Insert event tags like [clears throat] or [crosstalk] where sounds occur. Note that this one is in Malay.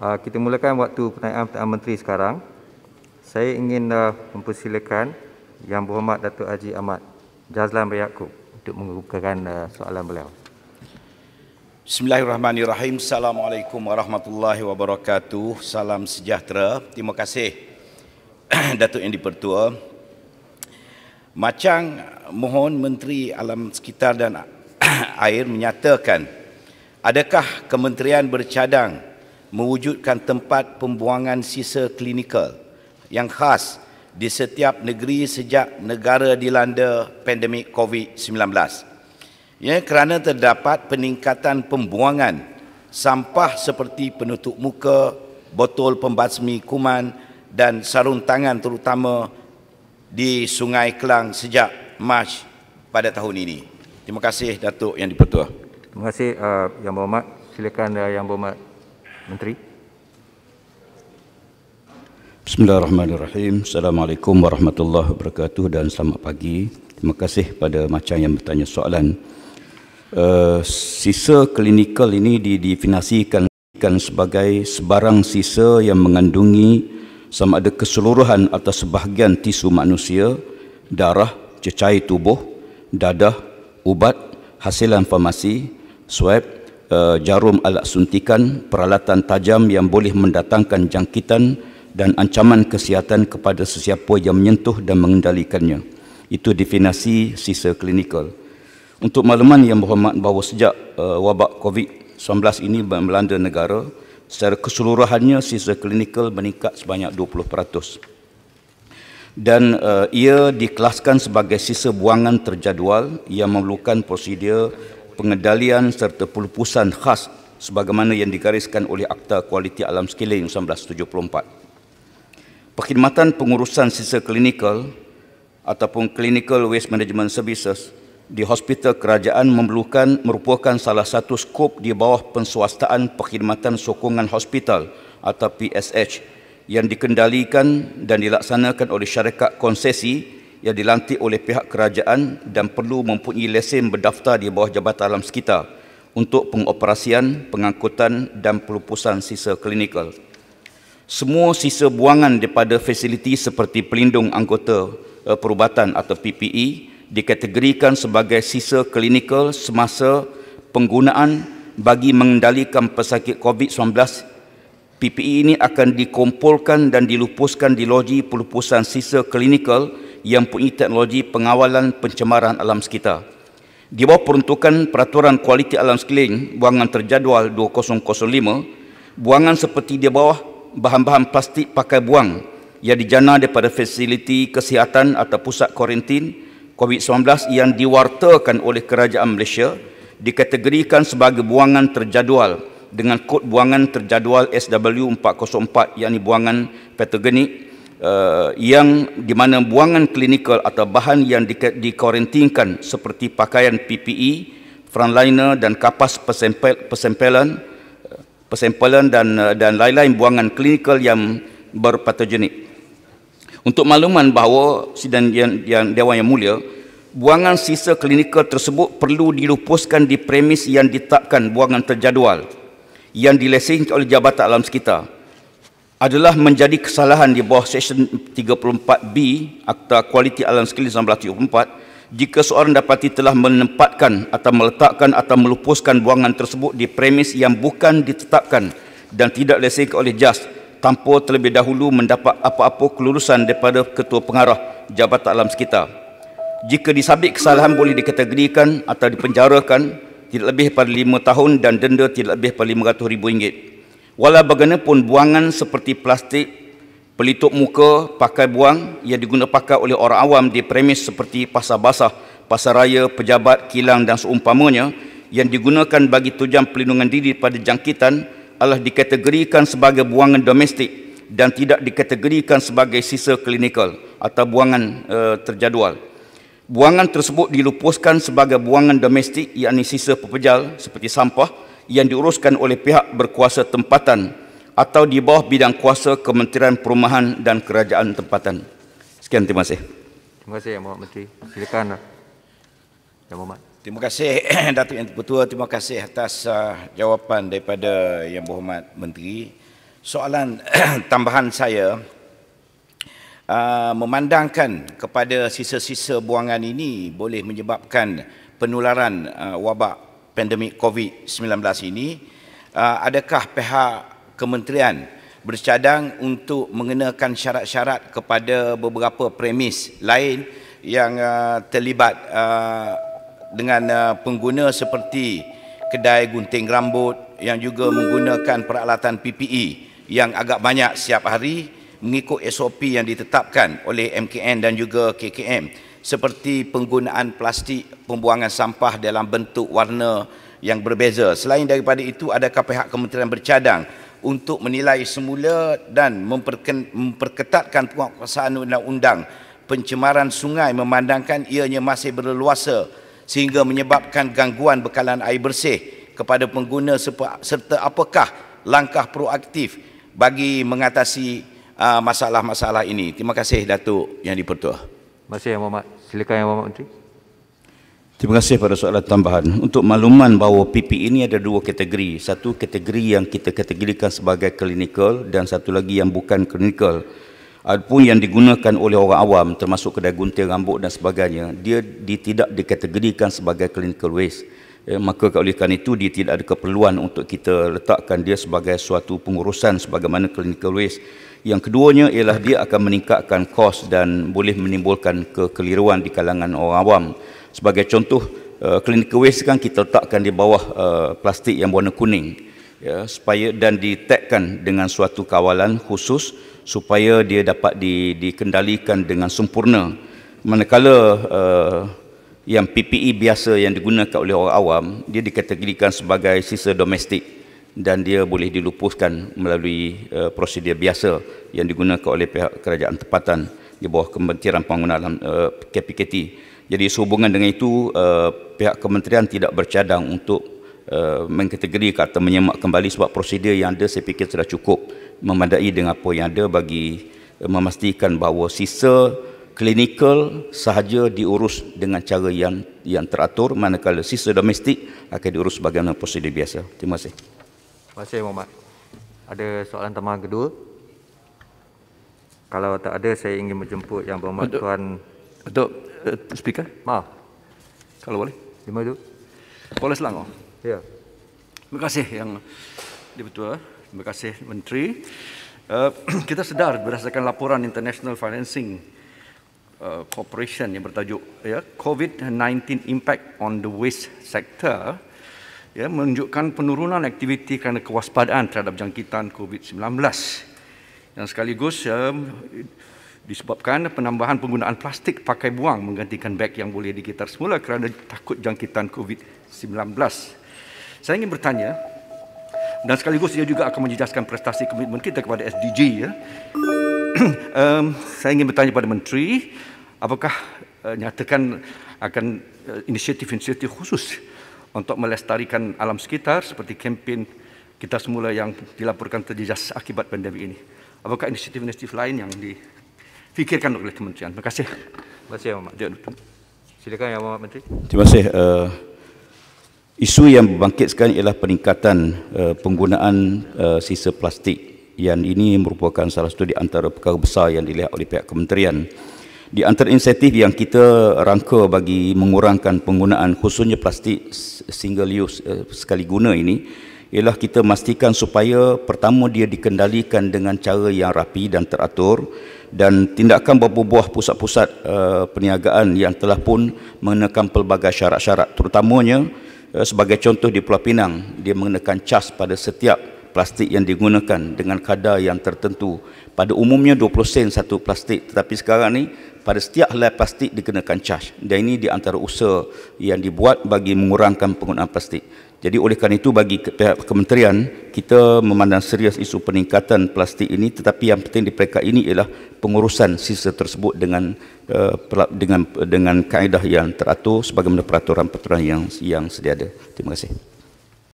Uh, kita mulakan waktu pertanyaan pertanyaan menteri sekarang. Saya ingin uh, mempersilakan Yang Berhormat Datuk Haji Ahmad Jazlan Yaakob untuk mengukurkan uh, ah, soalan beliau. Bismillahirrahmanirrahim. Assalamualaikum warahmatullahi wabarakatuh. Salam sejahtera. Terima kasih [clears throat] Datuk Yang Dipertua. Macang mohon Menteri Alam Sekitar dan [clears throat] Air menyatakan adakah kementerian bercadang mewujudkan tempat pembuangan sisa klinikal yang khas di setiap negeri sejak negara dilanda pandemik COVID-19. Ya, kerana terdapat peningkatan pembuangan sampah seperti penutup muka, botol pembasmi kuman dan sarung tangan terutama di Sungai Kelang sejak Mac pada tahun ini. Terima kasih Datuk Yang di Terima kasih uh, Yang Berhormat. Silakan uh, Yang Berhormat Menteri. Bismillahirrahmanirrahim. Assalamualaikum warahmatullahi wabarakatuh dan selamat pagi. Terima kasih pada macam yang bertanya soalan. Eh, sisa klinikal ini didefinisikan sebagai sebarang sisa yang mengandungi sama ada keseluruhan atau sebahagian tisu manusia, darah, cecair tubuh, dadah, ubat, hasilan farmasi, swab, uh, jarum alat suntikan, peralatan tajam yang boleh mendatangkan jangkitan dan ancaman kesihatan kepada sesiapa yang menyentuh dan mengendalikannya. Itu definasi sisa klinikal. Untuk makluman yang berhormat bahawa sejak uh, wabak COVID-19 ini melanda negara, secara keseluruhannya sisa klinikal meningkat sebanyak 20%. Dan uh, ia dikelaskan sebagai sisa buangan terjadual yang memerlukan prosedur pengendalian serta pelupusan khas sebagaimana yang digariskan oleh Akta Kualiti Alam Sekeliling 1974. Perkhidmatan pengurusan sisa klinikal ataupun Clinical Waste Management Services di Hospital Kerajaan memerlukan merupakan salah satu skop di bawah pensuastaan perkhidmatan sokongan hospital atau PSH yang dikendalikan dan dilaksanakan oleh syarikat konsesi yang dilantik oleh pihak kerajaan dan perlu mempunyai lesen berdaftar di bawah Jabatan Alam Sekitar untuk pengoperasian, pengangkutan dan pelupusan sisa klinikal. Semua sisa buangan daripada fasiliti seperti pelindung anggota eh, perubatan atau PPE dikategorikan sebagai sisa klinikal semasa penggunaan bagi mengendalikan pesakit COVID-19 PPE ini akan dikumpulkan dan dilupuskan di loji pelupusan sisa klinikal yang punya teknologi pengawalan pencemaran alam sekitar. Di bawah peruntukan Peraturan Kualiti Alam Sekeliling Buangan Terjadual 2005, buangan seperti di bawah bahan-bahan plastik pakai buang yang dijana daripada fasiliti kesihatan atau pusat kuarantin COVID-19 yang diwartakan oleh Kerajaan Malaysia dikategorikan sebagai buangan terjadual dengan kod buangan terjadual SW404 yakni buangan patogenik uh, yang di mana buangan klinikal atau bahan yang dikuarantinkan di seperti pakaian PPE, frontliner dan kapas persempel, persempelan, persempelan dan uh, dan lain-lain buangan klinikal yang berpatogenik. Untuk makluman bahawa sidang yang, yang dewan yang mulia, buangan sisa klinikal tersebut perlu dilupuskan di premis yang ditetapkan buangan terjadual yang dilesen oleh Jabatan Alam Sekitar adalah menjadi kesalahan di bawah Seksyen 34B Akta Kualiti Alam Sekeliling 1974 jika seorang dapati telah menempatkan atau meletakkan atau melupuskan buangan tersebut di premis yang bukan ditetapkan dan tidak lesenkan oleh JAS tanpa terlebih dahulu mendapat apa-apa kelulusan daripada Ketua Pengarah Jabatan Alam Sekitar. Jika disabit kesalahan boleh dikategorikan atau dipenjarakan tidak lebih pada lima tahun dan denda tidak lebih pada ribu 500000 Walau bagaimanapun buangan seperti plastik, pelitup muka, pakai buang yang diguna pakai oleh orang awam di premis seperti pasar basah, pasar raya, pejabat, kilang dan seumpamanya yang digunakan bagi tujuan pelindungan diri pada jangkitan adalah dikategorikan sebagai buangan domestik dan tidak dikategorikan sebagai sisa klinikal atau buangan uh, terjadual. Buangan tersebut dilupuskan sebagai buangan domestik iaitu sisa pepejal seperti sampah, yang diuruskan oleh pihak berkuasa tempatan atau di bawah bidang kuasa Kementerian Perumahan dan Kerajaan Tempatan. Sekian, terima kasih. Terima kasih, Yang Mohd Menteri. Silakan, Yang Mohd. Terima kasih, [clears throat] Datuk Yang Ketua. Terima kasih atas uh, jawapan daripada Yang Mohd Menteri. Soalan [clears throat] tambahan saya, uh, memandangkan kepada sisa-sisa buangan ini boleh menyebabkan penularan uh, wabak pandemik COVID-19 ini, uh, adakah pihak kementerian bercadang untuk mengenakan syarat-syarat kepada beberapa premis lain yang uh, terlibat uh, dengan pengguna seperti kedai gunting rambut yang juga menggunakan peralatan PPE yang agak banyak setiap hari mengikut SOP yang ditetapkan oleh MKN dan juga KKM seperti penggunaan plastik pembuangan sampah dalam bentuk warna yang berbeza. Selain daripada itu, adakah pihak kementerian bercadang untuk menilai semula dan memperketatkan penguatkuasaan undang-undang pencemaran sungai memandangkan ianya masih berleluasa sehingga menyebabkan gangguan bekalan air bersih kepada pengguna serta apakah langkah proaktif bagi mengatasi uh, masalah-masalah ini. Terima kasih Datuk Yang di Terima kasih Yang Mohamad. Silakan Yang Mohamad Menteri. Terima kasih pada soalan tambahan. Untuk makluman bahawa PPE ini ada dua kategori. Satu kategori yang kita kategorikan sebagai klinikal dan satu lagi yang bukan klinikal. Adapun yang digunakan oleh orang awam termasuk kedai gunting rambut dan sebagainya, dia tidak dikategorikan sebagai clinical waste. Eh, maka oleh kerana itu dia tidak ada keperluan untuk kita letakkan dia sebagai suatu pengurusan sebagaimana clinical waste. Yang keduanya ialah dia akan meningkatkan kos dan boleh menimbulkan kekeliruan di kalangan orang awam. Sebagai contoh, eh, clinical waste kan kita letakkan di bawah eh, plastik yang warna kuning ya, supaya dan ditagkan dengan suatu kawalan khusus supaya dia dapat di, dikendalikan dengan sempurna. Manakala uh, yang PPE biasa yang digunakan oleh orang awam dia dikategorikan sebagai sisa domestik dan dia boleh dilupuskan melalui uh, prosedur biasa yang digunakan oleh pihak kerajaan tempatan di bawah Kementerian Pembangunan uh, eh, KPKT. Jadi sehubungan dengan itu uh, pihak kementerian tidak bercadang untuk uh, mengkategorikan atau menyemak kembali sebab prosedur yang ada saya fikir sudah cukup memadai dengan apa yang ada bagi uh, memastikan bahawa sisa klinikal sahaja diurus dengan cara yang yang teratur manakala sisa domestik akan diurus bagaimana prosedur biasa. Terima kasih. Terima kasih Muhammad. Ada soalan tambahan kedua? Kalau tak ada saya ingin menjemput yang berhormat untuk, tuan untuk uh, speaker. Maaf. Kalau boleh. Terima kasih. Polis Selangor. Ya. Terima kasih yang dipertua. Eh. Terima kasih Menteri. Uh, [clears throat] kita sedar berdasarkan laporan International Financing Uh, corporation yang bertajuk ya COVID-19 impact on the waste sector ya menunjukkan penurunan aktiviti kerana kewaspadaan terhadap jangkitan COVID-19 yang sekaligus ya, disebabkan penambahan penggunaan plastik pakai buang menggantikan beg yang boleh dikitar semula kerana takut jangkitan COVID-19. Saya ingin bertanya dan sekaligus ia juga akan menjejaskan prestasi komitmen kita kepada SDG ya um, [clears throat] saya ingin bertanya kepada menteri apakah uh, nyatakan akan eh, inisiatif-inisiatif uh, khusus untuk melestarikan alam sekitar seperti kempen kita semula yang dilaporkan terjejas akibat pandemi ini. Apakah inisiatif-inisiatif lain yang difikirkan oleh kementerian? Terima kasih. Terima kasih, Pak Mahmud. Silakan, Pak Mahmud Menteri. Terima kasih. Uh, isu yang bangkit membangkitkan ialah peningkatan uh, penggunaan uh, sisa plastik yang ini merupakan salah satu di antara perkara besar yang dilihat oleh pihak kementerian. Di antara inisiatif yang kita rangka bagi mengurangkan penggunaan khususnya plastik single use eh, sekali guna ini ialah kita memastikan supaya pertama dia dikendalikan dengan cara yang rapi dan teratur dan tindakan beberapa buah pusat-pusat uh, perniagaan yang telah pun mengenakan pelbagai syarat-syarat terutamanya uh, sebagai contoh di Pulau Pinang dia mengenakan cas pada setiap plastik yang digunakan dengan kadar yang tertentu. Pada umumnya 20 sen satu plastik tetapi sekarang ni pada setiap helai plastik dikenakan charge. Dan ini di antara usaha yang dibuat bagi mengurangkan penggunaan plastik. Jadi oleh kerana itu bagi pihak kementerian kita memandang serius isu peningkatan plastik ini tetapi yang penting di peringkat ini ialah pengurusan sisa tersebut dengan eh, dengan dengan kaedah yang teratur sebagaimana peraturan-peraturan yang yang sedia ada. Terima kasih.